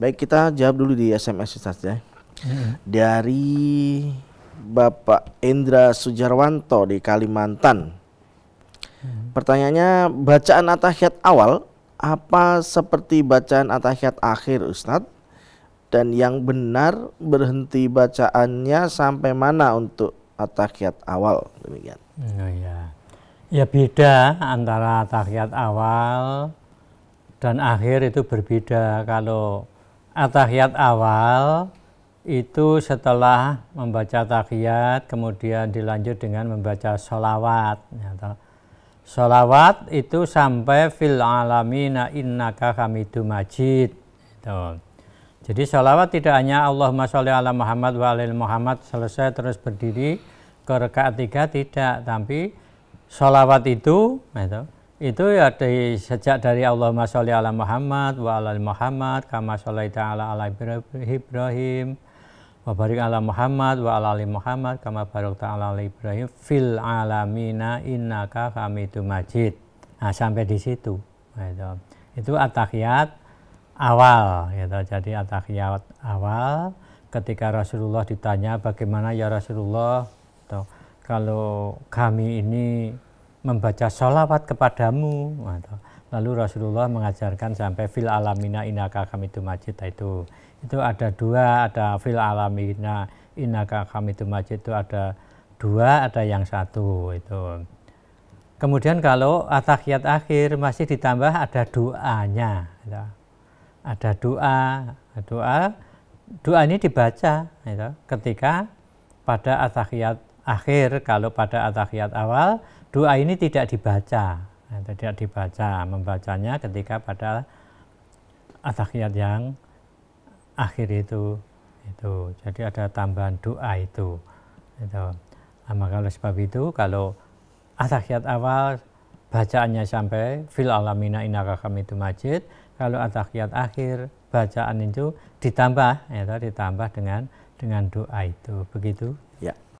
Baik, kita jawab dulu di SMS Ustaz ya. Dari Bapak Indra Sujarwanto di Kalimantan. Pertanyaannya, bacaan atahiyat awal apa seperti bacaan atahiyat akhir Ustadz? Dan yang benar berhenti bacaannya sampai mana untuk atahiyat awal demikian? Oh, ya. ya beda antara atahiyat awal dan akhir itu berbeda. Kalau Atahiyat awal itu setelah membaca tahiyat kemudian dilanjut dengan membaca sholawat. Ya, sholawat itu sampai fil alamina innaka itu majid. Gitu. Jadi sholawat tidak hanya Allahumma sholli ala Muhammad wa alil Muhammad selesai terus berdiri ke rekaat tiga tidak, tapi sholawat itu ya, itu ya dari sejak dari Allahumma sholli ala Muhammad wa ala Muhammad kama sholaita ala ala Ibrahim wa barik ala Muhammad wa ala ali Muhammad kama barakta ala Ibrahim fil alamina innaka hamidum majid. Nah, sampai di situ. Nah, itu, Itu at-tahiyat awal gitu. Jadi at-tahiyat awal ketika Rasulullah ditanya bagaimana ya Rasulullah gitu, kalau kami ini membaca sholawat kepadamu. Lalu Rasulullah mengajarkan sampai fil alamina inaka kami majid nah, itu. Itu ada dua, ada fil alamina inaka kami majid itu ada dua, ada yang satu itu. Kemudian kalau atahiyat akhir masih ditambah ada doanya. Ada doa, doa, doa ini dibaca ketika pada atahiyat akhir kalau pada atahiyat awal doa ini tidak dibaca nah, tidak dibaca membacanya ketika pada atahiyat yang akhir itu itu jadi ada tambahan doa itu itu nah, maka oleh sebab itu kalau atahiyat awal bacaannya sampai fil alamina inaka kami itu majid kalau atahiyat akhir bacaan itu ditambah ya ditambah dengan dengan doa itu begitu ya